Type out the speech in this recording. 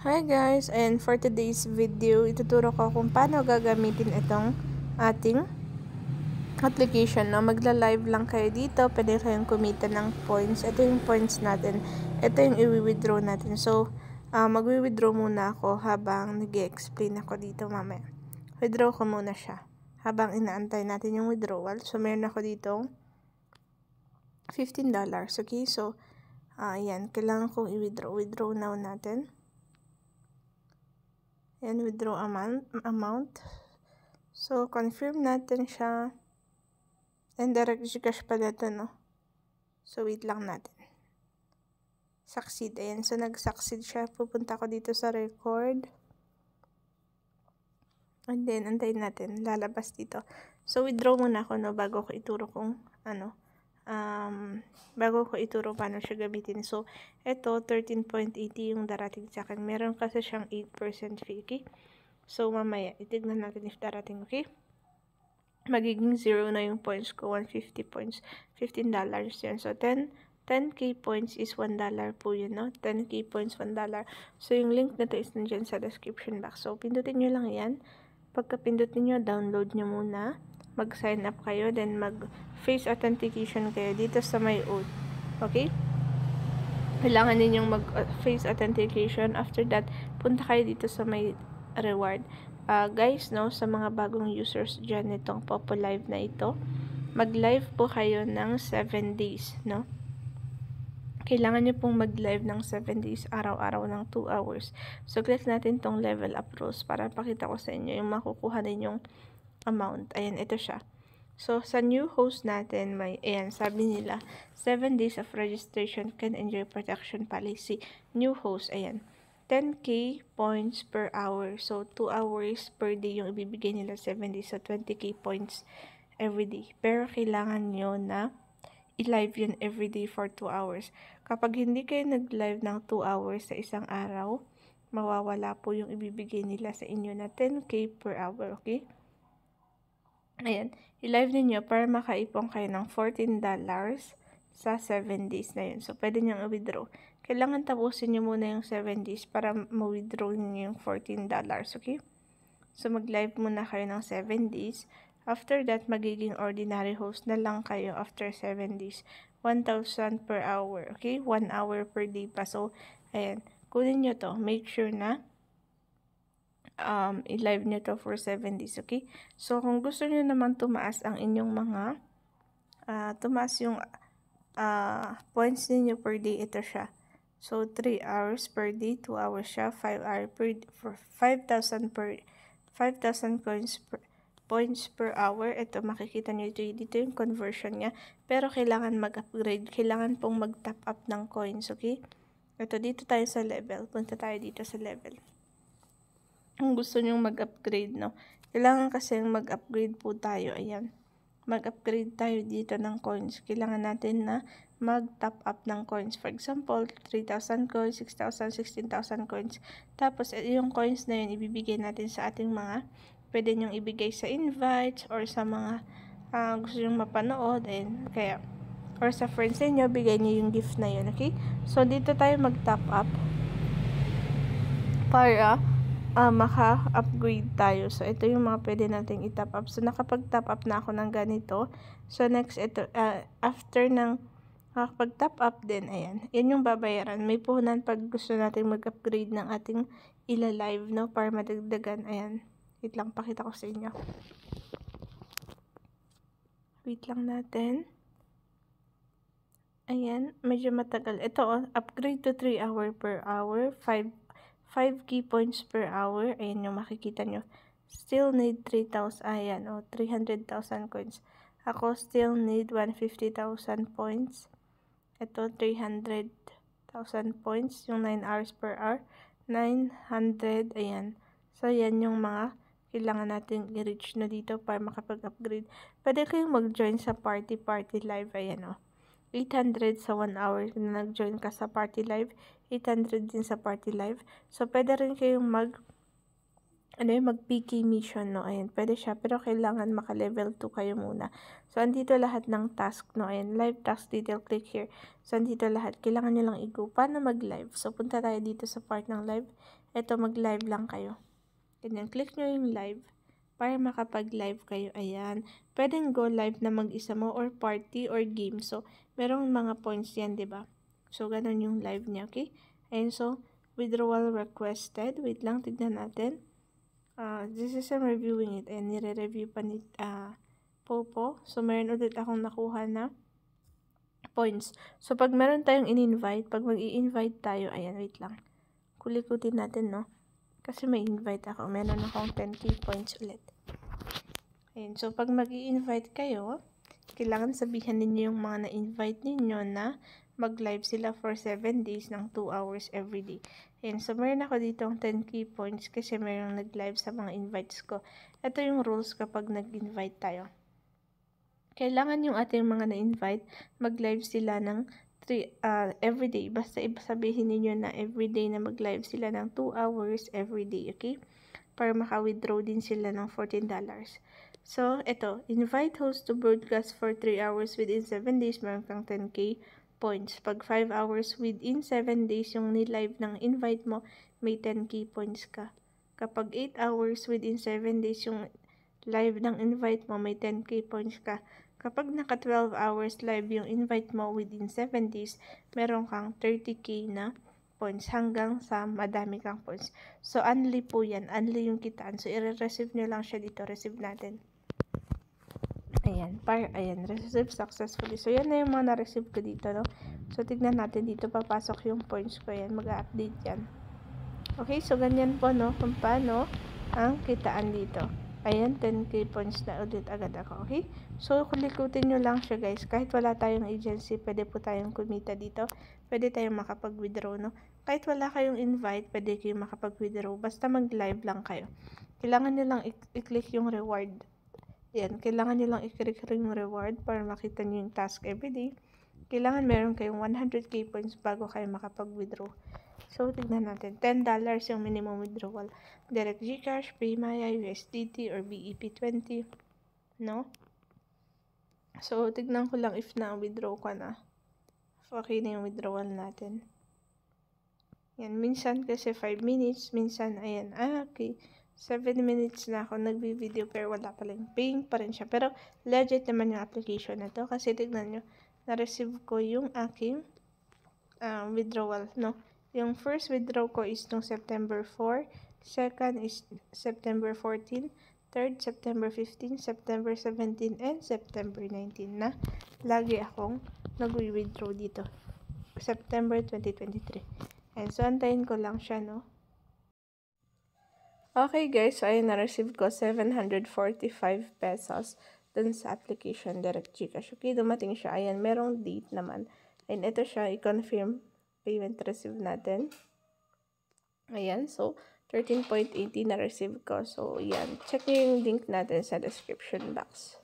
Hi guys! And for today's video, ituturo ko kung paano gagamitin itong ating application. No? Magla-live lang kayo dito. Pwede kayong kumita ng points. Ito yung points natin. Ito yung i-withdraw natin. So, uh, mag-withdraw muna ako habang nag explain ako dito mamaya. Withdraw ko muna siya. Habang inaantay natin yung withdrawal. So, meron ako dito $15. Okay? So, uh, ah, yan. Kailangan kong i-withdraw. Withdraw now natin and withdraw amount, amount. So, confirm natin siya. And direct Gcash pala ito, no? So, wait lang natin. Succeed. Ayan. So, nag-succeed siya. Pupunta ko dito sa record. And then, antayin natin. Lalabas dito. So, withdraw muna ako, no? Bago ko ituro kung, ano, um, bago ko ituro paano siya gamitin. So, ito, 13.80 yung darating sa akin. Meron kasi siyang 8% fee, okay? So, mamaya, itignan natin if darating, okay? Magiging 0 na yung points ko, 150 points, $15 yan. So, 10, 10k points is $1 po yun, no? 10k points, $1. So, yung link na to is nandiyan sa description box. So, pindutin nyo lang yan. Pagka pindutin nyo, download nyo muna mag-sign up kayo, then mag-face authentication kayo dito sa may oath. Okay? Kailangan ninyong mag-face authentication. After that, punta kayo dito sa my reward. Uh, guys, no, sa mga bagong users dyan nitong Popo Live na ito, mag-live po kayo ng 7 days, no? kailangan nyo pong mag-live ng 7 days, araw-araw ng 2 hours. So, click natin tong level up rules para pakita ko sa inyo yung makukuha ninyong amount. Ayan, ito siya. So, sa new host natin, may, ayan, sabi nila, 7 days of registration can enjoy protection policy. New host, ayan. 10k points per hour. So, 2 hours per day yung ibibigay nila 7 days. So, 20k points every day. Pero, kailangan nyo na i-live yun every day for 2 hours. Kapag hindi kayo nag-live ng 2 hours sa isang araw, mawawala po yung ibibigay nila sa inyo na 10k per hour, okay? Ayan, i-live ninyo para makaipon kayo ng $14 sa 7 days na yun. So, pwede nyo i-withdraw. Kailangan tapusin niyo muna yung 7 days para ma-withdraw niyo yung $14, okay? So, mag-live muna kayo ng 7 days. After that, magiging ordinary host na lang kayo after 7 days. 1,000 per hour, okay? 1 hour per day pa. So, ayan, kunin nyo to. Make sure na um, i-live nyo to for 7 days, okay? So, kung gusto niyo naman tumaas ang inyong mga, uh, tumaas yung uh, points niyo per day, ito siya. So, 3 hours per day, 2 hours siya, 5 hours per, 5,000 per, 5,000 coins per, points per hour. Ito, makikita nyo dito, dito yung conversion niya. Pero kailangan mag-upgrade. Kailangan pong mag-top up ng coins, okay? Ito, dito tayo sa level. Punta tayo dito sa level kung gusto nyong mag-upgrade, no? Kailangan kasi mag-upgrade po tayo. Ayan. Mag-upgrade tayo dito ng coins. Kailangan natin na mag-top up ng coins. For example, 3,000 coins, 6,000, 16,000 coins. Tapos, eh, yung coins na yun, ibibigay natin sa ating mga, pwede nyong ibigay sa invites or sa mga uh, gusto nyong mapanood. Ayan. Kaya, or sa friends ninyo, bigay niyo yung gift na yun. Okay? So, dito tayo mag-top up para uh, maka-upgrade tayo. So, ito yung mga pwede nating i-top up. So, nakapag-top up na ako ng ganito. So, next, ito, uh, after ng nakapag-top up din, ayan. Yan yung babayaran. May puhunan pag gusto natin mag-upgrade ng ating ila-live, no? Para madagdagan. Ayan. Wait lang, pakita ko sa inyo. Wait lang natin. Ayan, medyo matagal. Ito, oh, upgrade to 3 hour per hour, 5 5 key points per hour. Ayan yung makikita nyo. Still need 3,000. Ayan, o, 300,000 coins. Ako still need 150,000 points. Ito, 300,000 points. Yung 9 hours per hour. 900, ayan. So, yan yung mga kailangan natin i-reach na dito para makapag-upgrade. Pwede kayong mag-join sa party-party live. Ayan, o. Oh. 800 sa 1 hour na nag-join ka sa party live, 800 din sa party live. So, pwede rin kayong mag, ano yung mag-PK mission, no? Ayan, pwede siya, pero kailangan maka-level 2 kayo muna. So, andito lahat ng task, no? Ayan, live task detail, click here. So, andito lahat. Kailangan nyo lang i-go. Paano mag-live? So, punta tayo dito sa part ng live. Ito, mag-live lang kayo. Ganyan, click nyo yung live para makapag-live kayo. Ayan. Pwedeng go live na mag-isa mo or party or game. So, merong mga points yan, ba diba? So, ganun yung live niya, okay? And so, withdrawal requested. Wait lang, tignan natin. Uh, this is I'm reviewing it and nire-review pa ni uh, Popo. So, meron ulit akong nakuha na points. So, pag meron tayong in-invite, pag mag-i-invite tayo, ayan, wait lang. Kulikutin natin, no? Kasi may invite ako. Meron akong 10k points ulit. Ayan, so pag mag invite kayo, kailangan sabihan ninyo yung mga na-invite ninyo na mag-live sila for 7 days ng 2 hours every day. Ayan, so meron ako dito ang 10 key points kasi meron nag-live sa mga invites ko. Ito yung rules kapag nag-invite tayo. Kailangan yung ating mga na-invite, mag-live sila ng 3, uh, ah, every day. Basta sabihin ninyo na every day na mag-live sila ng 2 hours every day, okay? Para maka-withdraw din sila ng $14. So, ito, invite host to broadcast for 3 hours within 7 days meron kang 10k points. Pag 5 hours within 7 days yung ni-live ng invite mo, may 10k points ka. Kapag 8 hours within 7 days yung live ng invite mo, may 10k points ka. Kapag naka 12 hours live yung invite mo within 7 days, meron kang 30k na points hanggang sa madami kang points. So, unli po yan. Unli yung kitaan. So, i-receive nyo lang siya dito. Receive natin. Ayan, par, ayan, receive successfully. So, yan na yung mga na-receive ko dito, no? So, tignan natin dito, papasok yung points ko. Ayan, mag-update yan. Okay, so, ganyan po, no? Kung paano ang kitaan dito. Ayan, 10k points na ulit agad ako, okay? So, kulikutin nyo lang siya, guys. Kahit wala tayong agency, pwede po tayong kumita dito. Pwede tayong makapag-withdraw, no? Kahit wala kayong invite, pwede kayong makapag-withdraw. Basta mag-live lang kayo. Kailangan nyo lang i-click yung reward yan, kailangan nyo lang i-click yung reward para makita nyo yung task everyday. Kailangan meron kayong 100k points bago kayo makapag-withdraw. So, tignan natin. $10 yung minimum withdrawal. Direct Gcash, Paymaya, USDT, or BEP20. No? So, tignan ko lang if na-withdraw ko na. If okay na yung withdrawal natin. Yan, minsan kasi 5 minutes, minsan, ayan, ah, okay. 7 minutes na ako nagbi-video pero wala pala yung ping pa rin siya. Pero legit naman yung application na to kasi tignan nyo, na-receive ko yung aking uh, withdrawal, no? Yung first withdraw ko is nung September 4, second is September 14, third September 15, September 17, and September 19 na lagi akong nagwi withdraw dito. September 2023. And so, antayin ko lang siya, no? Okay guys, so ayun na-receive ko 745 pesos dun sa application direct Gcash. Okay, dumating siya. Ayan, merong date naman. And ito siya, i-confirm payment receive natin. Ayan, so 13.80 na-receive ko. So, ayan, Check yung link natin sa description box.